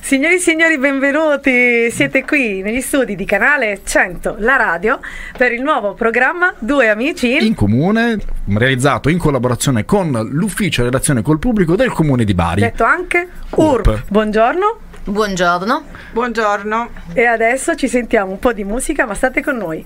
Signori e signori, benvenuti! Siete qui negli studi di Canale 100, la radio, per il nuovo programma Due Amici in... Comune, realizzato in collaborazione con l'Ufficio Relazione col Pubblico del Comune di Bari. Detto anche URP. URP. Buongiorno. Buongiorno. Buongiorno. E adesso ci sentiamo un po' di musica, ma state con noi.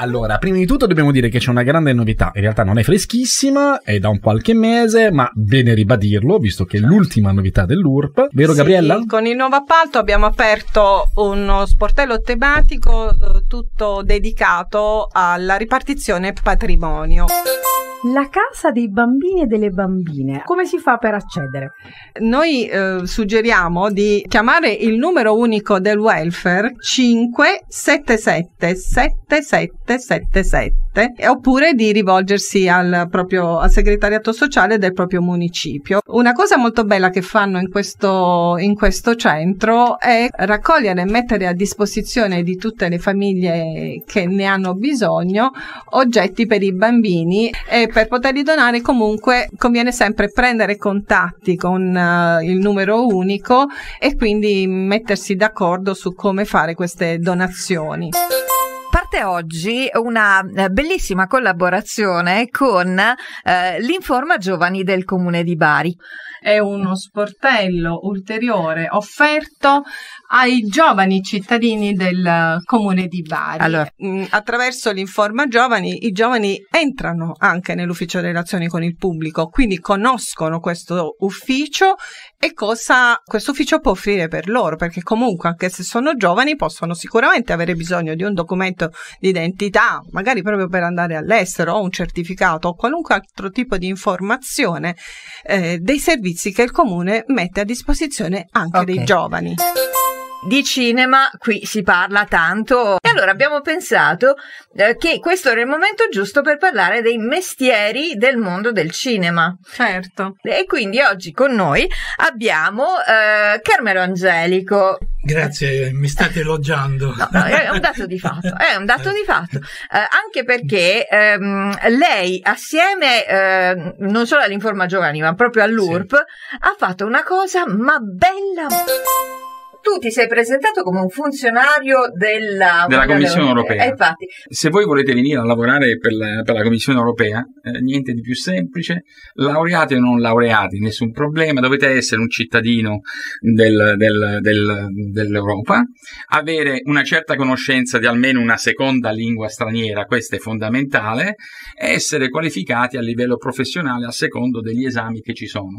Allora, prima di tutto dobbiamo dire che c'è una grande novità. In realtà non è freschissima, è da un qualche mese, ma bene ribadirlo, visto che è certo. l'ultima novità dell'URP. Vero, sì, Gabriella? Con il nuovo appalto abbiamo aperto uno sportello tematico eh, tutto dedicato alla ripartizione patrimonio. La casa dei bambini e delle bambine, come si fa per accedere? Noi eh, suggeriamo di chiamare il numero unico del welfare 577 7777 oppure di rivolgersi al proprio al segretariato sociale del proprio municipio. Una cosa molto bella che fanno in questo, in questo centro è raccogliere e mettere a disposizione di tutte le famiglie che ne hanno bisogno oggetti per i bambini e per poterli donare comunque conviene sempre prendere contatti con uh, il numero unico e quindi mettersi d'accordo su come fare queste donazioni parte oggi una eh, bellissima collaborazione con eh, l'Informa Giovani del Comune di Bari. È uno sportello ulteriore offerto ai giovani cittadini del eh, Comune di Bari. Allora. Mm, attraverso l'Informa Giovani i giovani entrano anche nell'ufficio relazioni con il pubblico, quindi conoscono questo ufficio e cosa questo ufficio può offrire per loro, perché comunque anche se sono giovani possono sicuramente avere bisogno di un documento di identità, magari proprio per andare all'estero o un certificato o qualunque altro tipo di informazione eh, dei servizi che il comune mette a disposizione anche okay. dei giovani di cinema qui si parla tanto e allora abbiamo pensato eh, che questo era il momento giusto per parlare dei mestieri del mondo del cinema. Certo. E quindi oggi con noi abbiamo eh, Carmelo Angelico. Grazie, mi state elogiando. No, è un dato di fatto, è un dato di fatto. Eh, anche perché ehm, lei assieme eh, non solo all'Informa Giovani ma proprio all'URP sì. ha fatto una cosa ma bella tu ti sei presentato come un funzionario della, della Commissione Europea. Eh, infatti... Se voi volete venire a lavorare per la, per la Commissione Europea, eh, niente di più semplice, laureati o non laureati, nessun problema, dovete essere un cittadino del, del, del, dell'Europa, avere una certa conoscenza di almeno una seconda lingua straniera, questo è fondamentale, e essere qualificati a livello professionale a secondo degli esami che ci sono.